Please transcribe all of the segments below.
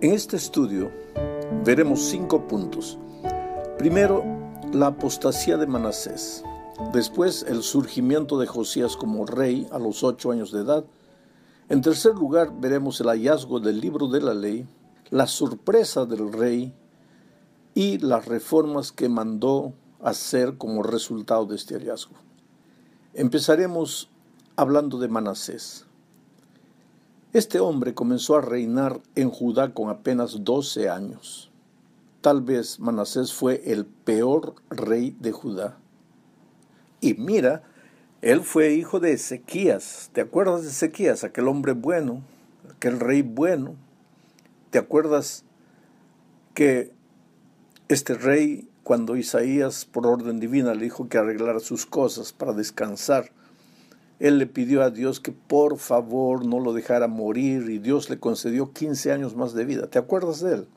En este estudio veremos cinco puntos. Primero, la apostasía de Manasés. Después, el surgimiento de Josías como rey a los ocho años de edad. En tercer lugar, veremos el hallazgo del libro de la ley, la sorpresa del rey y las reformas que mandó hacer como resultado de este hallazgo. Empezaremos hablando de Manasés. Este hombre comenzó a reinar en Judá con apenas 12 años. Tal vez Manasés fue el peor rey de Judá. Y mira, él fue hijo de Ezequías. ¿Te acuerdas de Ezequías? Aquel hombre bueno, aquel rey bueno. ¿Te acuerdas que este rey, cuando Isaías, por orden divina, le dijo que arreglara sus cosas para descansar, él le pidió a Dios que por favor no lo dejara morir y Dios le concedió 15 años más de vida. ¿Te acuerdas de él?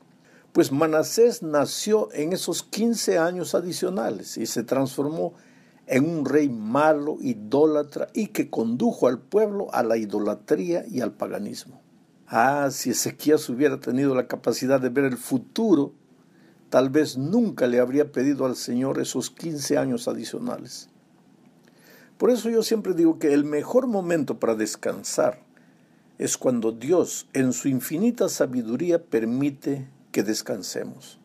Pues Manasés nació en esos 15 años adicionales y se transformó en un rey malo, idólatra y que condujo al pueblo a la idolatría y al paganismo. Ah, si Ezequías hubiera tenido la capacidad de ver el futuro, tal vez nunca le habría pedido al Señor esos 15 años adicionales. Por eso yo siempre digo que el mejor momento para descansar es cuando Dios en su infinita sabiduría permite que descansemos.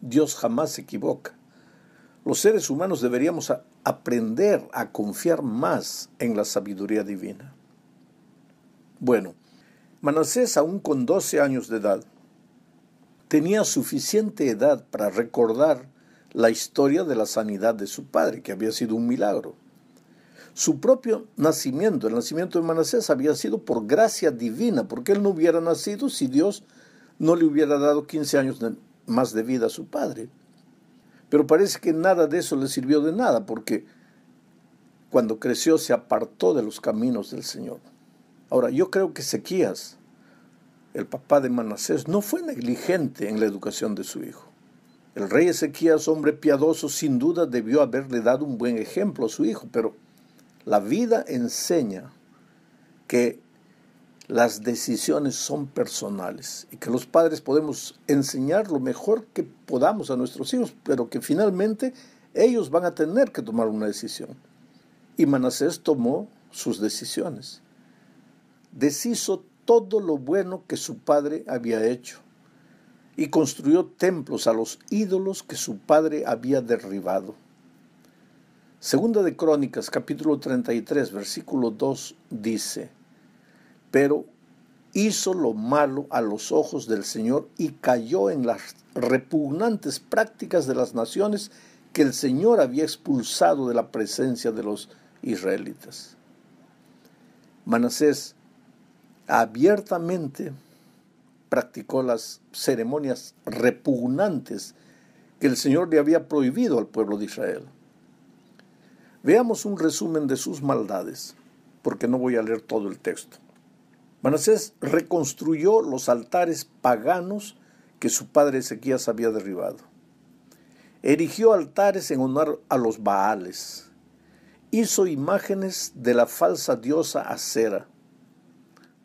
Dios jamás se equivoca. Los seres humanos deberíamos aprender a confiar más en la sabiduría divina. Bueno, Manasés aún con 12 años de edad tenía suficiente edad para recordar la historia de la sanidad de su padre, que había sido un milagro. Su propio nacimiento, el nacimiento de Manasés, había sido por gracia divina, porque él no hubiera nacido si Dios no le hubiera dado 15 años más de vida a su padre. Pero parece que nada de eso le sirvió de nada, porque cuando creció se apartó de los caminos del Señor. Ahora, yo creo que Ezequías, el papá de Manasés, no fue negligente en la educación de su hijo. El rey Ezequías, hombre piadoso, sin duda debió haberle dado un buen ejemplo a su hijo, pero la vida enseña que las decisiones son personales y que los padres podemos enseñar lo mejor que podamos a nuestros hijos, pero que finalmente ellos van a tener que tomar una decisión. Y Manasés tomó sus decisiones. Deshizo todo lo bueno que su padre había hecho y construyó templos a los ídolos que su padre había derribado. Segunda de Crónicas, capítulo 33, versículo 2 dice, pero hizo lo malo a los ojos del Señor y cayó en las repugnantes prácticas de las naciones que el Señor había expulsado de la presencia de los israelitas. Manasés abiertamente practicó las ceremonias repugnantes que el Señor le había prohibido al pueblo de Israel. Veamos un resumen de sus maldades, porque no voy a leer todo el texto. Manasés reconstruyó los altares paganos que su padre Ezequías había derribado. Erigió altares en honor a los Baales. Hizo imágenes de la falsa diosa Acera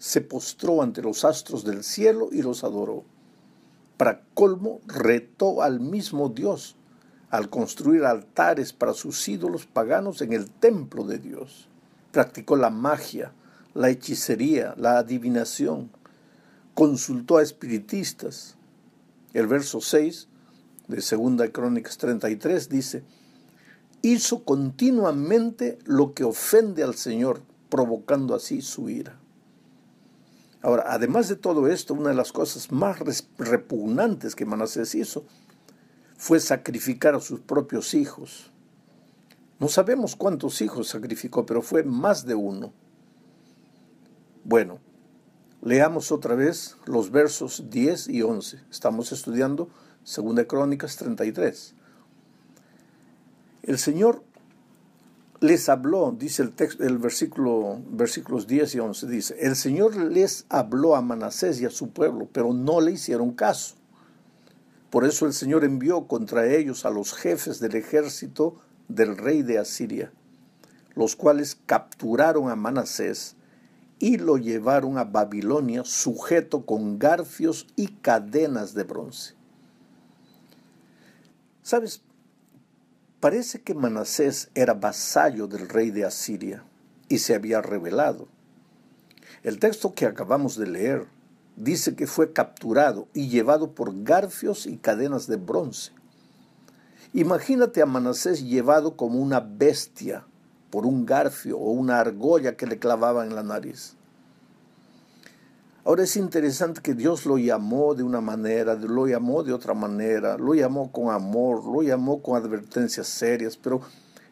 se postró ante los astros del cielo y los adoró. Para colmo, retó al mismo Dios al construir altares para sus ídolos paganos en el templo de Dios. Practicó la magia, la hechicería, la adivinación. Consultó a espiritistas. El verso 6 de 2 Crónicas 33 dice, hizo continuamente lo que ofende al Señor, provocando así su ira. Ahora, además de todo esto, una de las cosas más repugnantes que Manasés hizo fue sacrificar a sus propios hijos. No sabemos cuántos hijos sacrificó, pero fue más de uno. Bueno, leamos otra vez los versos 10 y 11. Estamos estudiando 2 Crónicas 33. El Señor les habló, dice el texto, el versículo, versículos 10 y 11, dice, el Señor les habló a Manasés y a su pueblo, pero no le hicieron caso. Por eso el Señor envió contra ellos a los jefes del ejército del rey de Asiria, los cuales capturaron a Manasés y lo llevaron a Babilonia sujeto con garfios y cadenas de bronce. ¿Sabes? Parece que Manasés era vasallo del rey de Asiria y se había rebelado. El texto que acabamos de leer dice que fue capturado y llevado por garfios y cadenas de bronce. Imagínate a Manasés llevado como una bestia por un garfio o una argolla que le clavaba en la nariz. Ahora es interesante que Dios lo llamó de una manera, lo llamó de otra manera, lo llamó con amor, lo llamó con advertencias serias, pero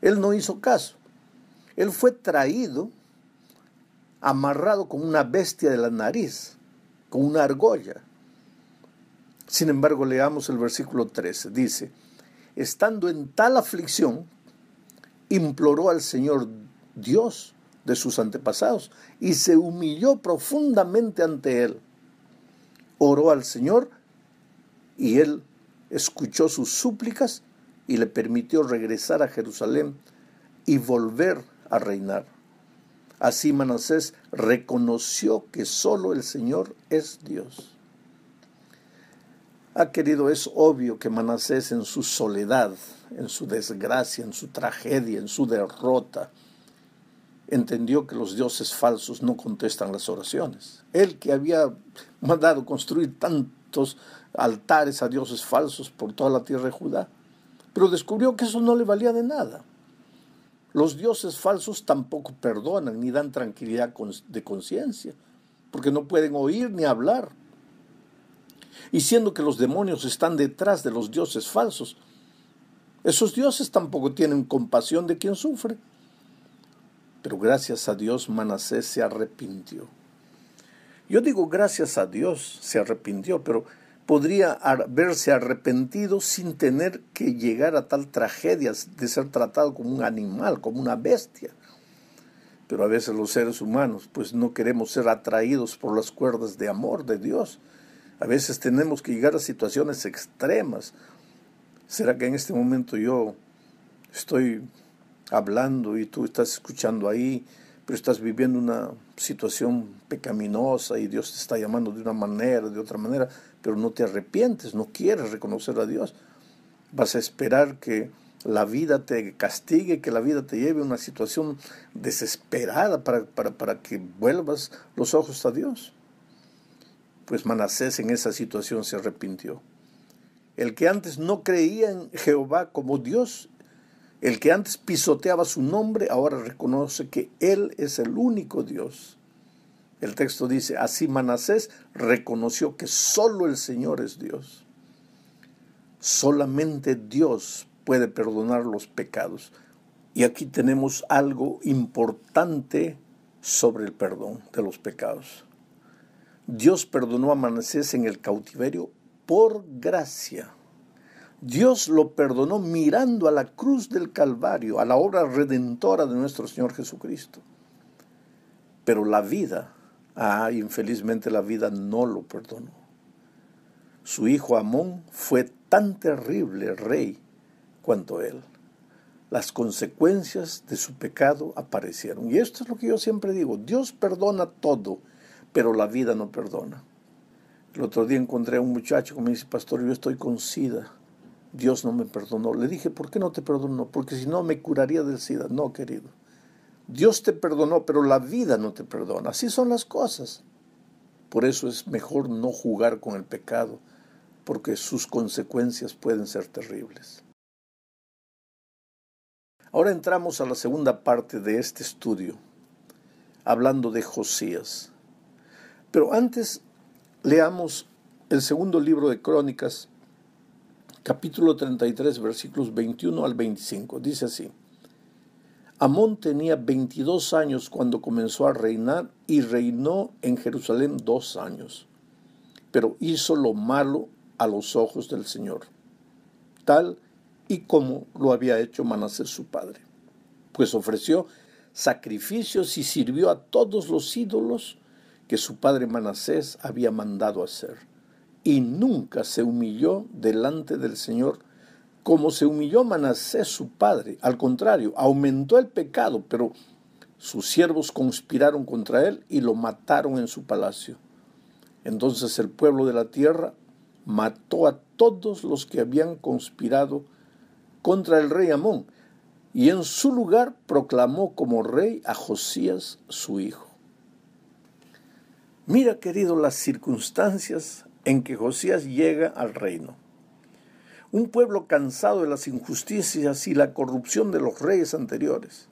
él no hizo caso. Él fue traído, amarrado con una bestia de la nariz, con una argolla. Sin embargo, leamos el versículo 13. Dice, estando en tal aflicción, imploró al Señor Dios de sus antepasados y se humilló profundamente ante él. Oró al Señor y él escuchó sus súplicas y le permitió regresar a Jerusalén y volver a reinar. Así Manasés reconoció que solo el Señor es Dios. Ha querido, es obvio que Manasés en su soledad, en su desgracia, en su tragedia, en su derrota, entendió que los dioses falsos no contestan las oraciones. Él que había mandado construir tantos altares a dioses falsos por toda la tierra de Judá, pero descubrió que eso no le valía de nada. Los dioses falsos tampoco perdonan ni dan tranquilidad de conciencia, porque no pueden oír ni hablar. Y siendo que los demonios están detrás de los dioses falsos, esos dioses tampoco tienen compasión de quien sufre pero gracias a Dios Manasés se arrepintió. Yo digo gracias a Dios se arrepintió, pero podría haberse arrepentido sin tener que llegar a tal tragedia de ser tratado como un animal, como una bestia. Pero a veces los seres humanos pues no queremos ser atraídos por las cuerdas de amor de Dios. A veces tenemos que llegar a situaciones extremas. ¿Será que en este momento yo estoy hablando y tú estás escuchando ahí, pero estás viviendo una situación pecaminosa y Dios te está llamando de una manera, de otra manera, pero no te arrepientes, no quieres reconocer a Dios. Vas a esperar que la vida te castigue, que la vida te lleve a una situación desesperada para, para que vuelvas los ojos a Dios. Pues Manasés en esa situación se arrepintió. El que antes no creía en Jehová como Dios el que antes pisoteaba su nombre ahora reconoce que Él es el único Dios. El texto dice, así Manasés reconoció que solo el Señor es Dios. Solamente Dios puede perdonar los pecados. Y aquí tenemos algo importante sobre el perdón de los pecados. Dios perdonó a Manasés en el cautiverio por gracia. Dios lo perdonó mirando a la cruz del Calvario, a la obra redentora de nuestro Señor Jesucristo. Pero la vida, ah, infelizmente la vida no lo perdonó. Su hijo Amón fue tan terrible rey cuanto él. Las consecuencias de su pecado aparecieron. Y esto es lo que yo siempre digo, Dios perdona todo, pero la vida no perdona. El otro día encontré a un muchacho que me dice, pastor, yo estoy con SIDA Dios no me perdonó. Le dije, ¿por qué no te perdonó? Porque si no me curaría del SIDA. No, querido. Dios te perdonó, pero la vida no te perdona. Así son las cosas. Por eso es mejor no jugar con el pecado, porque sus consecuencias pueden ser terribles. Ahora entramos a la segunda parte de este estudio, hablando de Josías. Pero antes leamos el segundo libro de Crónicas, capítulo 33, versículos 21 al 25. Dice así, Amón tenía 22 años cuando comenzó a reinar y reinó en Jerusalén dos años, pero hizo lo malo a los ojos del Señor, tal y como lo había hecho Manasés su padre, pues ofreció sacrificios y sirvió a todos los ídolos que su padre Manasés había mandado hacer y nunca se humilló delante del Señor como se humilló Manasés su padre. Al contrario, aumentó el pecado, pero sus siervos conspiraron contra él y lo mataron en su palacio. Entonces el pueblo de la tierra mató a todos los que habían conspirado contra el rey Amón y en su lugar proclamó como rey a Josías su hijo. Mira, querido, las circunstancias en que Josías llega al reino. Un pueblo cansado de las injusticias y la corrupción de los reyes anteriores.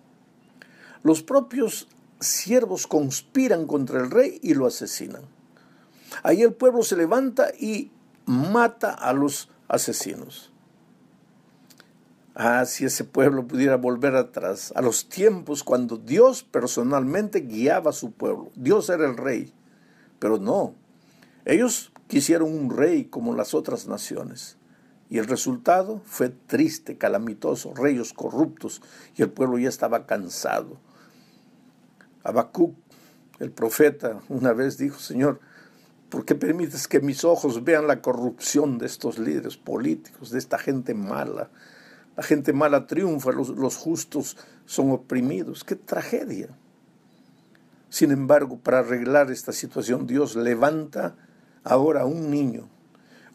Los propios siervos conspiran contra el rey y lo asesinan. Ahí el pueblo se levanta y mata a los asesinos. Ah, si ese pueblo pudiera volver atrás, a los tiempos cuando Dios personalmente guiaba a su pueblo. Dios era el rey, pero no, ellos quisieron un rey como las otras naciones. Y el resultado fue triste, calamitoso, reyes corruptos, y el pueblo ya estaba cansado. Abacuc, el profeta, una vez dijo, Señor, ¿por qué permites que mis ojos vean la corrupción de estos líderes políticos, de esta gente mala? La gente mala triunfa, los justos son oprimidos. ¡Qué tragedia! Sin embargo, para arreglar esta situación, Dios levanta Ahora un niño,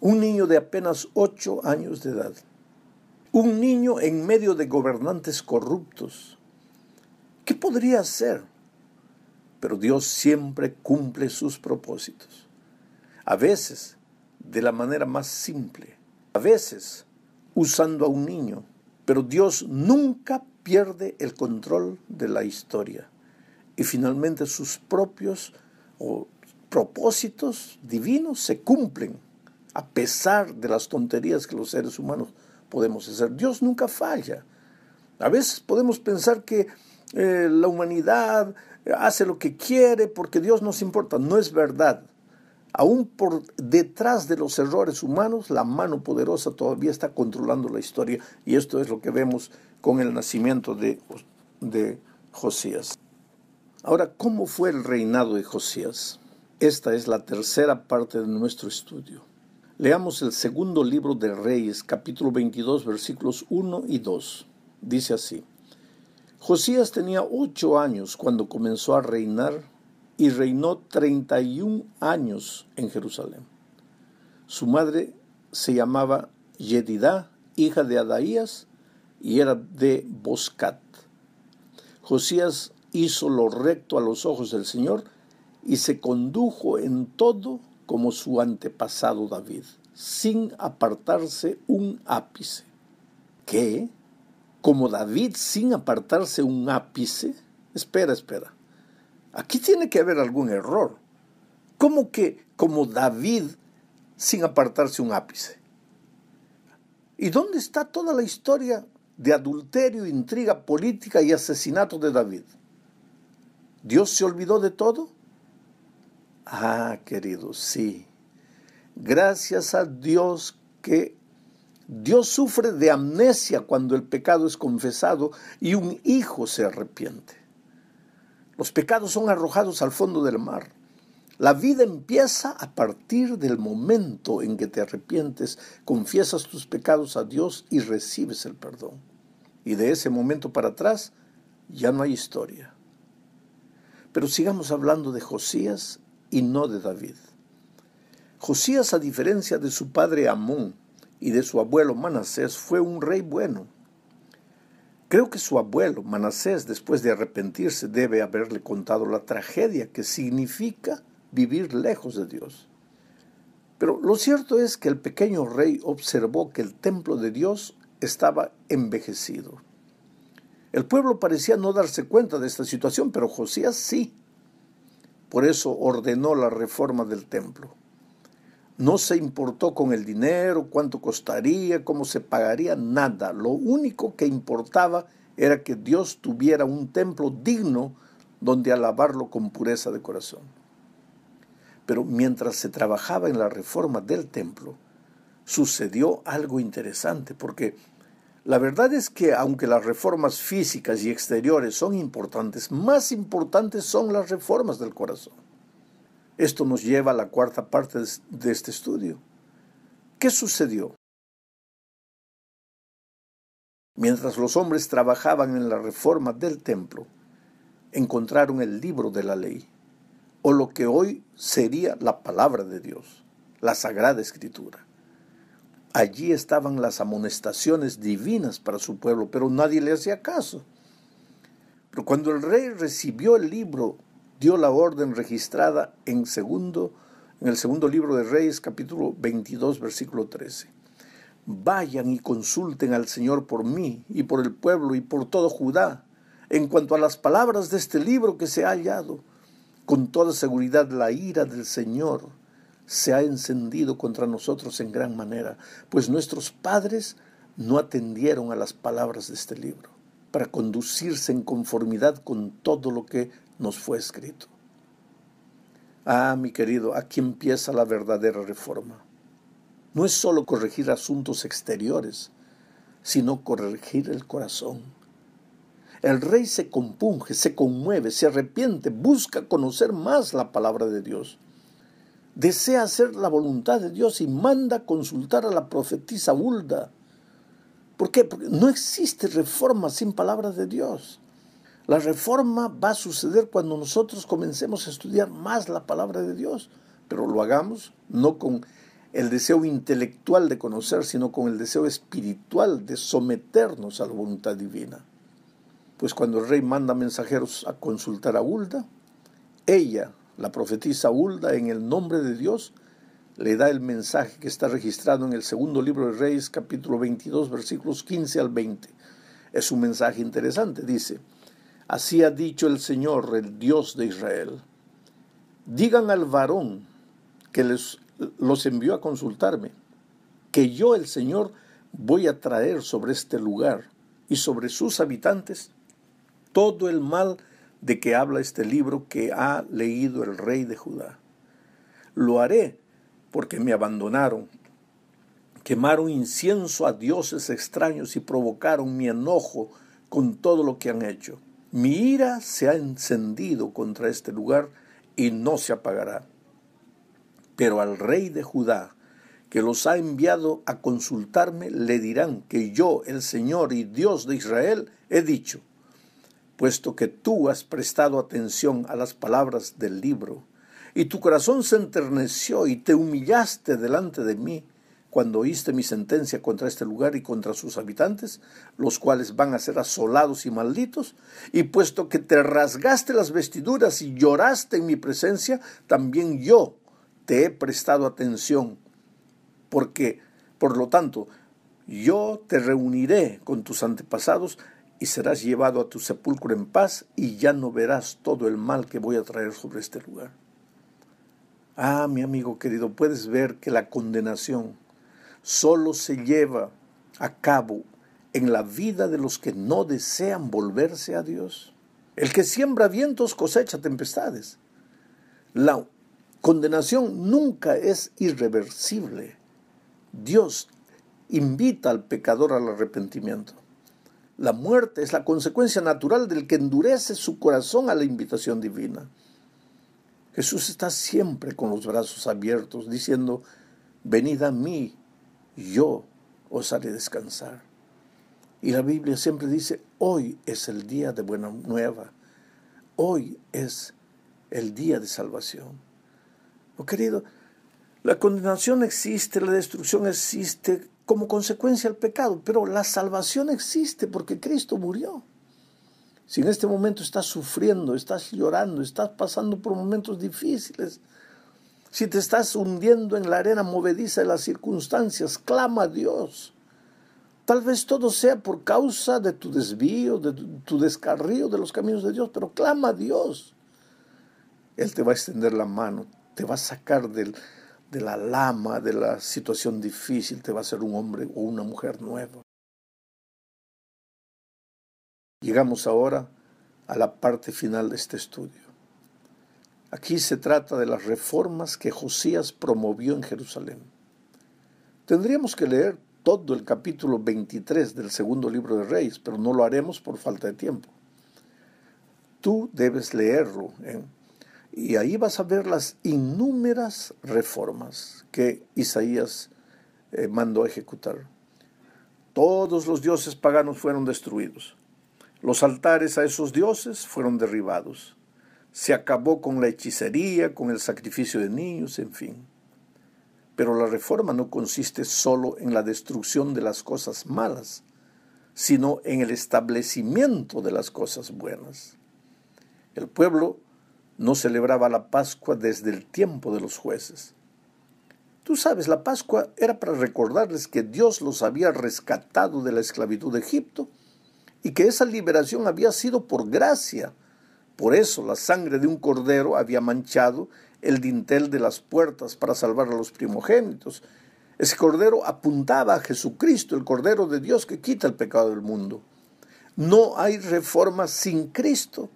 un niño de apenas ocho años de edad, un niño en medio de gobernantes corruptos. ¿Qué podría hacer? Pero Dios siempre cumple sus propósitos. A veces de la manera más simple, a veces usando a un niño, pero Dios nunca pierde el control de la historia y finalmente sus propios o propósitos divinos se cumplen a pesar de las tonterías que los seres humanos podemos hacer. Dios nunca falla. A veces podemos pensar que eh, la humanidad eh, hace lo que quiere porque Dios nos importa. No es verdad. Aún por detrás de los errores humanos, la mano poderosa todavía está controlando la historia. Y esto es lo que vemos con el nacimiento de, de Josías. Ahora, ¿cómo fue el reinado de Josías? Esta es la tercera parte de nuestro estudio. Leamos el segundo libro de Reyes, capítulo 22, versículos 1 y 2. Dice así, Josías tenía ocho años cuando comenzó a reinar y reinó 31 años en Jerusalén. Su madre se llamaba Yedidá, hija de Adaías, y era de Boscat. Josías hizo lo recto a los ojos del Señor, y se condujo en todo como su antepasado David, sin apartarse un ápice. ¿Qué? ¿Como David sin apartarse un ápice? Espera, espera. Aquí tiene que haber algún error. ¿Cómo que como David sin apartarse un ápice? ¿Y dónde está toda la historia de adulterio, intriga política y asesinato de David? ¿Dios se olvidó de todo? Ah, querido, sí. Gracias a Dios que Dios sufre de amnesia cuando el pecado es confesado y un hijo se arrepiente. Los pecados son arrojados al fondo del mar. La vida empieza a partir del momento en que te arrepientes, confiesas tus pecados a Dios y recibes el perdón. Y de ese momento para atrás ya no hay historia. Pero sigamos hablando de Josías y no de David. Josías, a diferencia de su padre Amón y de su abuelo Manasés, fue un rey bueno. Creo que su abuelo Manasés, después de arrepentirse, debe haberle contado la tragedia que significa vivir lejos de Dios. Pero lo cierto es que el pequeño rey observó que el templo de Dios estaba envejecido. El pueblo parecía no darse cuenta de esta situación, pero Josías sí. Por eso ordenó la reforma del templo. No se importó con el dinero, cuánto costaría, cómo se pagaría, nada. Lo único que importaba era que Dios tuviera un templo digno donde alabarlo con pureza de corazón. Pero mientras se trabajaba en la reforma del templo, sucedió algo interesante, porque la verdad es que aunque las reformas físicas y exteriores son importantes, más importantes son las reformas del corazón. Esto nos lleva a la cuarta parte de este estudio. ¿Qué sucedió? Mientras los hombres trabajaban en la reforma del templo, encontraron el libro de la ley, o lo que hoy sería la palabra de Dios, la Sagrada Escritura. Allí estaban las amonestaciones divinas para su pueblo, pero nadie le hacía caso. Pero cuando el rey recibió el libro, dio la orden registrada en, segundo, en el segundo libro de Reyes, capítulo 22, versículo 13. Vayan y consulten al Señor por mí y por el pueblo y por todo Judá, en cuanto a las palabras de este libro que se ha hallado. Con toda seguridad la ira del Señor se ha encendido contra nosotros en gran manera, pues nuestros padres no atendieron a las palabras de este libro, para conducirse en conformidad con todo lo que nos fue escrito. Ah, mi querido, aquí empieza la verdadera reforma. No es solo corregir asuntos exteriores, sino corregir el corazón. El rey se compunge, se conmueve, se arrepiente, busca conocer más la palabra de Dios desea hacer la voluntad de Dios y manda consultar a la profetisa Hulda. ¿Por qué? Porque no existe reforma sin palabra de Dios. La reforma va a suceder cuando nosotros comencemos a estudiar más la palabra de Dios, pero lo hagamos no con el deseo intelectual de conocer, sino con el deseo espiritual de someternos a la voluntad divina. Pues cuando el rey manda mensajeros a consultar a Hulda, ella la profetisa Hulda, en el nombre de Dios, le da el mensaje que está registrado en el segundo libro de Reyes, capítulo 22, versículos 15 al 20. Es un mensaje interesante, dice, así ha dicho el Señor, el Dios de Israel, digan al varón que les, los envió a consultarme, que yo, el Señor, voy a traer sobre este lugar y sobre sus habitantes todo el mal de que habla este libro que ha leído el rey de Judá. Lo haré porque me abandonaron, quemaron incienso a dioses extraños y provocaron mi enojo con todo lo que han hecho. Mi ira se ha encendido contra este lugar y no se apagará. Pero al rey de Judá, que los ha enviado a consultarme, le dirán que yo, el Señor y Dios de Israel, he dicho, puesto que tú has prestado atención a las palabras del libro, y tu corazón se enterneció y te humillaste delante de mí cuando oíste mi sentencia contra este lugar y contra sus habitantes, los cuales van a ser asolados y malditos, y puesto que te rasgaste las vestiduras y lloraste en mi presencia, también yo te he prestado atención, porque, por lo tanto, yo te reuniré con tus antepasados y serás llevado a tu sepulcro en paz y ya no verás todo el mal que voy a traer sobre este lugar. Ah, mi amigo querido, puedes ver que la condenación solo se lleva a cabo en la vida de los que no desean volverse a Dios. El que siembra vientos cosecha tempestades. La condenación nunca es irreversible. Dios invita al pecador al arrepentimiento. La muerte es la consecuencia natural del que endurece su corazón a la invitación divina. Jesús está siempre con los brazos abiertos, diciendo, venid a mí, yo os haré descansar. Y la Biblia siempre dice, hoy es el día de buena nueva, hoy es el día de salvación. Oh querido, la condenación existe, la destrucción existe, como consecuencia del pecado, pero la salvación existe porque Cristo murió. Si en este momento estás sufriendo, estás llorando, estás pasando por momentos difíciles, si te estás hundiendo en la arena movediza de las circunstancias, clama a Dios. Tal vez todo sea por causa de tu desvío, de tu descarrío de los caminos de Dios, pero clama a Dios. Él te va a extender la mano, te va a sacar del, de la lama, de la situación difícil, te va a ser un hombre o una mujer nueva. Llegamos ahora a la parte final de este estudio. Aquí se trata de las reformas que Josías promovió en Jerusalén. Tendríamos que leer todo el capítulo 23 del segundo libro de Reyes, pero no lo haremos por falta de tiempo. Tú debes leerlo en y ahí vas a ver las innúmeras reformas que Isaías eh, mandó a ejecutar. Todos los dioses paganos fueron destruidos. Los altares a esos dioses fueron derribados. Se acabó con la hechicería, con el sacrificio de niños, en fin. Pero la reforma no consiste solo en la destrucción de las cosas malas, sino en el establecimiento de las cosas buenas. El pueblo no celebraba la Pascua desde el tiempo de los jueces. Tú sabes, la Pascua era para recordarles que Dios los había rescatado de la esclavitud de Egipto y que esa liberación había sido por gracia. Por eso la sangre de un cordero había manchado el dintel de las puertas para salvar a los primogénitos. Ese cordero apuntaba a Jesucristo, el cordero de Dios que quita el pecado del mundo. No hay reforma sin Cristo.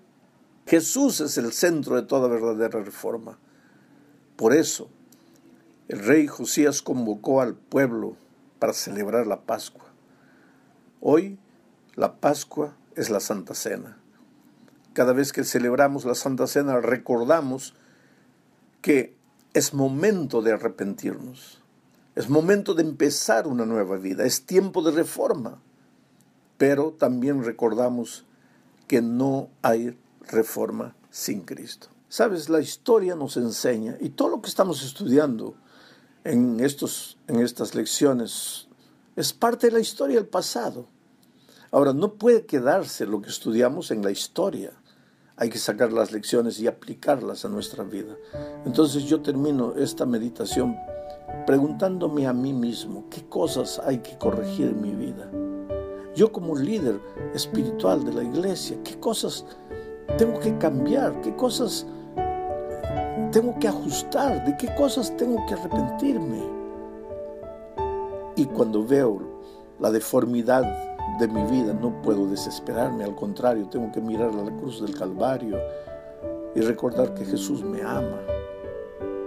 Jesús es el centro de toda verdadera reforma. Por eso, el rey Josías convocó al pueblo para celebrar la Pascua. Hoy, la Pascua es la Santa Cena. Cada vez que celebramos la Santa Cena, recordamos que es momento de arrepentirnos. Es momento de empezar una nueva vida. Es tiempo de reforma. Pero también recordamos que no hay reforma sin Cristo. Sabes, la historia nos enseña y todo lo que estamos estudiando en, estos, en estas lecciones es parte de la historia del pasado. Ahora, no puede quedarse lo que estudiamos en la historia. Hay que sacar las lecciones y aplicarlas a nuestra vida. Entonces yo termino esta meditación preguntándome a mí mismo qué cosas hay que corregir en mi vida. Yo como líder espiritual de la iglesia, qué cosas tengo que cambiar, qué cosas tengo que ajustar, de qué cosas tengo que arrepentirme. Y cuando veo la deformidad de mi vida, no puedo desesperarme, al contrario, tengo que mirar a la cruz del Calvario y recordar que Jesús me ama.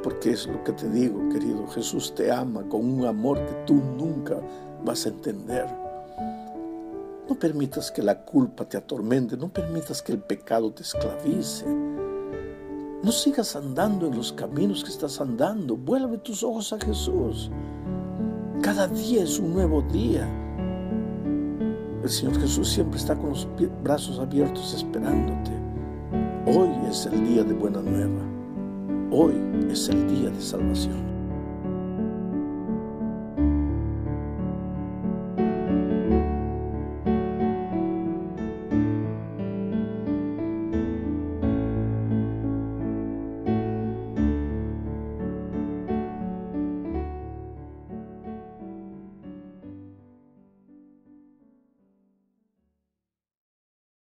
Porque es lo que te digo, querido, Jesús te ama con un amor que tú nunca vas a entender. No permitas que la culpa te atormente, no permitas que el pecado te esclavice. No sigas andando en los caminos que estás andando. Vuelve tus ojos a Jesús. Cada día es un nuevo día. El Señor Jesús siempre está con los brazos abiertos esperándote. Hoy es el día de buena nueva. Hoy es el día de salvación.